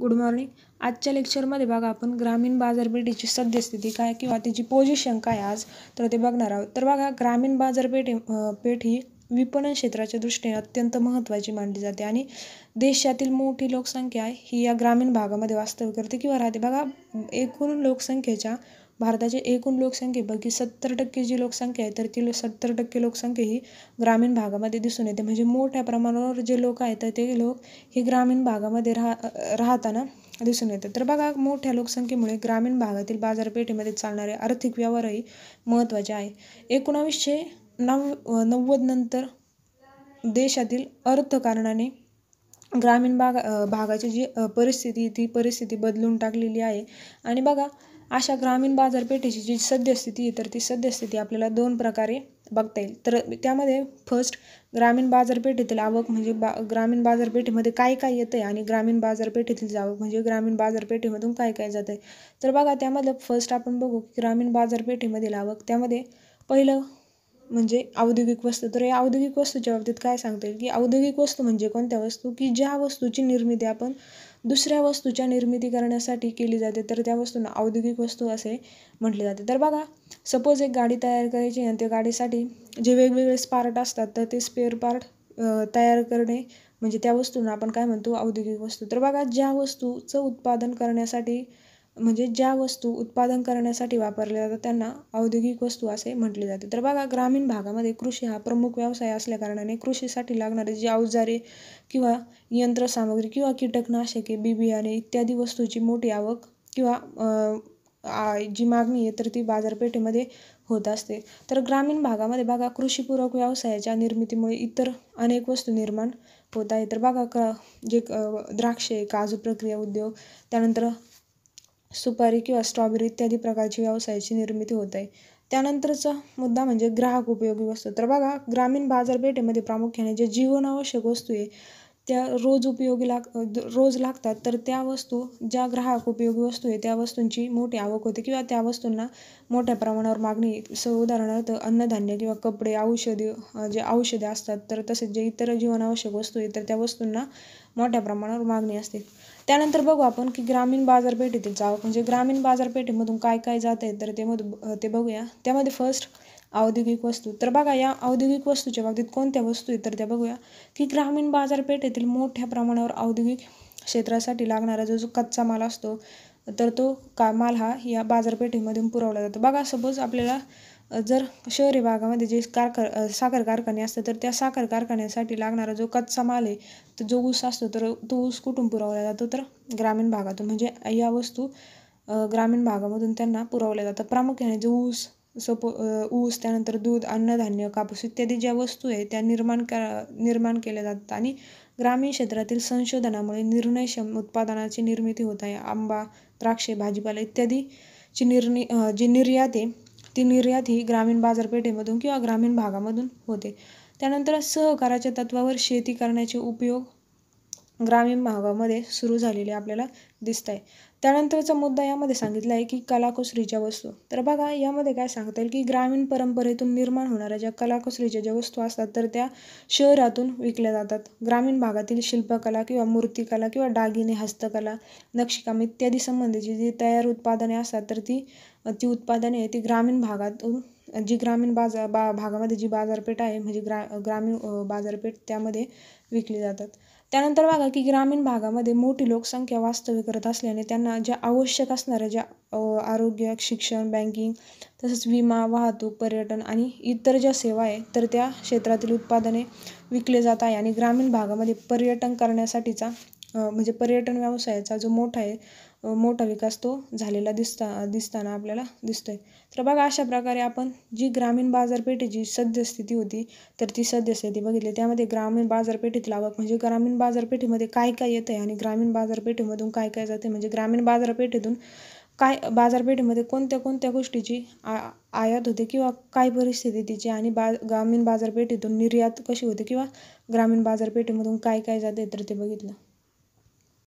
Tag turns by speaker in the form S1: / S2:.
S1: good morning आजच्या लेक्चरमध्ये बघा आपण ग्रामीण बाजारपेठेची सद्यस्थिती काय किंवा तिची पोझिशन काय आज तर ते बघणार आहोत तर बघा ग्रामीण बाजारपेठे पेठ ही विपणन क्षेत्राच्या दृष्टीने अत्यंत महत्त्वाची मानली जाते आणि देशातील मोठी लोकसंख्या ही या ग्रामीण भागामध्ये वास्तव करते किंवा राहते बघा एकूण लोकसंख्येच्या भारताची एकूण लोकसंख्येपैकी सत्तर टक्के जी लोकसंख्या आहे तर ती सत्तर टक्के लोकसंख्या ही ग्रामीण भागामध्ये दिसून येते म्हणजे मोठ्या प्रमाणावर जे लोक आहेत तर ते लोक हे ग्रामीण भागामध्ये राहा राहताना दिसून येतात तर बघा मोठ्या लोकसंख्येमुळे ग्रामीण भागातील बाजारपेठेमध्ये चालणारे आर्थिक व्यवहारही महत्त्वाचे आहे एकोणावीसशे नव नव्वद नंतर देशातील अर्थकारणाने ग्रामीण भागा भागाची जी परिस्थिती ती परिस्थिती बदलून टाकलेली आहे आणि बघा अशा ग्रामीण बाजारपेठेची जी सद्यस्थिती आहे तर ती सद्यस्थिती आपल्याला दोन प्रकारे बघता येईल तर त्यामध्ये फर्स्ट ग्रामीण बाजारपेठेतील आवक म्हणजे बा ग्रामीण बाजारपेठेमध्ये काय काय येतं आहे आणि ग्रामीण बाजारपेठेतील आवक म्हणजे ग्रामीण बाजारपेठेमधून काय काय जातं आहे तर बघा त्यामधलं फर्स्ट आपण बघू की ग्रामीण बाजारपेठेमधील आवक त्यामध्ये पहिलं म्हणजे औद्योगिक वस्तू तर या औद्योगिक वस्तूच्या बाबतीत काय सांगता येईल की औद्योगिक वस्तू म्हणजे कोणत्या वस्तू की ज्या वस्तूची निर्मिती आपण दुसऱ्या वस्तूच्या निर्मिती करण्यासाठी केली जाते तर त्या वस्तूंना औद्योगिक वस्तू असे म्हटले जाते तर बघा सपोज एक गाडी तयार करायची आणि त्या गाडीसाठी जे वेगवेगळे स्पार्ट असतात तर ते स्पेअर पार्ट तयार करणे म्हणजे त्या वस्तूंना आपण काय म्हणतो औद्योगिक वस्तू तर बघा ज्या वस्तूचं उत्पादन करण्यासाठी म्हणजे ज्या वस्तू उत्पादन करण्यासाठी वापरल्या जातात त्यांना औद्योगिक वस्तू असे म्हटले जाते तर बघा ग्रामीण भागामध्ये कृषी हा प्रमुख व्यवसाय असल्याकारणाने कृषीसाठी लागणारे जे अवजारे किंवा यंत्रसामग्री किंवा कीटकनाशके बी बियाणे इत्यादी वस्तूची मोठी आवक किंवा जी मागणी आहे तर ती बाजारपेठेमध्ये होत असते तर ग्रामीण भागामध्ये बघा कृषीपूरक व्यवसायाच्या निर्मितीमुळे इतर अनेक वस्तू निर्माण होत आहे तर बघा क जे द्राक्षे काजू प्रक्रिया उद्योग त्यानंतर सुपारी किंवा स्ट्रॉबेरी इत्यादी प्रकारची व्यवसायाची निर्मिती होत आहे त्यानंतरचा मुद्दा म्हणजे ग्राहक उपयोगी वस्तू तर बघा ग्रामीण बाजारपेठेमध्ये प्रामुख्याने जे जीवनावश्यक वस्तू आहे त्या रोज उपयोगी लाग रोज लागतात तर त्या वस्तू ज्या ग्राहक उपयोगी वस्तू आहे त्या वस्तूंची मोठी आवक होते किंवा त्या वस्तूंना मोठ्या प्रमाणावर मागणी स उदाहरणार्थ अन्नधान्य किंवा कपडे औषधी जे औषधे असतात तर तसेच जे इतर जीवनावश्यक वस्तू आहे तर त्या वस्तूंना मोठ्या प्रमाणावर मागणी असते त्यानंतर बघू आपण की ग्रामीण बाजारपेठेतील आवक म्हणजे ग्रामीण बाजारपेठेमधून काय काय जात आहे तर ते मध ते बघूया त्यामध्ये फर्स्ट औद्योगिक वस्तू तर बघा या औद्योगिक वस्तूच्या बाबतीत कोणत्या वस्तू आहेत तर त्या बघूया की ग्रामीण बाजारपेठेतील मोठ्या प्रमाणावर औद्योगिक क्षेत्रासाठी लागणारा जो जो कच्चा माल असतो तर तो का माल हा या बाजारपेठेमधून पुरवला जातो बघा सपोज आपल्याला जर शहरी भागामध्ये जे कारखा साखर कारखाने असतात तर त्या साखर कारखान्यासाठी लागणारा जो कच्चा माल आहे तर जो ऊस असतो तर तो ऊस कुठून पुरवला जातो तर ग्रामीण भागातून म्हणजे या वस्तू ग्रामीण भागामधून त्यांना पुरवल्या जातात प्रामुख्याने जो ऊस सपो ऊस त्यानंतर दूध अन्नधान्य कापूस इत्यादी ज्या वस्तू आहे त्या निर्माण करा निर्माण केल्या जातात आणि ग्रामीण क्षेत्रातील संशोधनामुळे निर्णयक्षम उत्पादनाची निर्मिती होत आहे आंबा द्राक्षे भाजीपाला इत्यादीची ची जी निर्यात आहे ती निर्यात ही ग्रामीण बाजारपेठेमधून किंवा ग्रामीण भागामधून होते त्यानंतर सहकाराच्या तत्वावर शेती करण्याचे उपयोग ग्रामीण भागामध्ये सुरू झालेले आपल्याला दिसत आहे त्यानंतरचा मुद्दा यामध्ये सांगितला आहे की कलाकुसरीच्या वस्तू तर बघा यामध्ये काय सांगता येईल की ग्रामीण परंपरेतून निर्माण होणाऱ्या ज्या कलाकुसरीच्या ज्या वस्तू असतात तर त्या शहरातून विकल्या जातात ग्रामीण भागातील शिल्पकला किंवा मूर्तिकला किंवा डागिने हस्तकला नक्षीकाम इत्यादी संबंधीची जी तयार उत्पादने असतात तर ती ती उत्पादने ती ग्रामीण भागातून जी ग्रामीण बाजार बा भागामध्ये जी बाजारपेठ आहे म्हणजे ग्रा ग्रामीण बाजारपेठ त्यामध्ये विकली जातात त्यानंतर बघा की ग्रामीण भागामध्ये मोठी लोकसंख्या वास्तव्य करत असल्याने त्यांना ज्या आवश्यक असणाऱ्या ज्या आरोग्य शिक्षण बँकिंग तसंच विमा वाहतूक पर्यटन आणि इतर ज्या सेवा आहे तर त्या क्षेत्रातील उत्पादने विकले जात आहे आणि ग्रामीण भागामध्ये पर्यटन करण्यासाठीचा म्हणजे पर्यटन व्यवसायाचा जो मोठा आहे मोठा विकास तो झालेला दिसता दिसताना आपल्याला दिसतोय तर बघा अशा प्रकारे आपण जी ग्रामीण बाजारपेठेची सद्यस्थिती होती तर ती सद्यस्थिती बघितली त्यामध्ये ग्रामीण बाजारपेठेतील आवक म्हणजे ग्रामीण बाजारपेठेमध्ये काय काय येतं आहे आणि ग्रामीण बाजारपेठेमधून काय काय जाते म्हणजे ग्रामीण बाजारपेठेतून काय बाजारपेठेमध्ये कोणत्या कोणत्या गोष्टीची आ आयात होते किंवा काय परिस्थिती तिची आणि बा ग्रामीण बाजारपेठेतून निर्यात कशी होते किंवा ग्रामीण बाजारपेठेमधून काय काय जाते तर ते बघितलं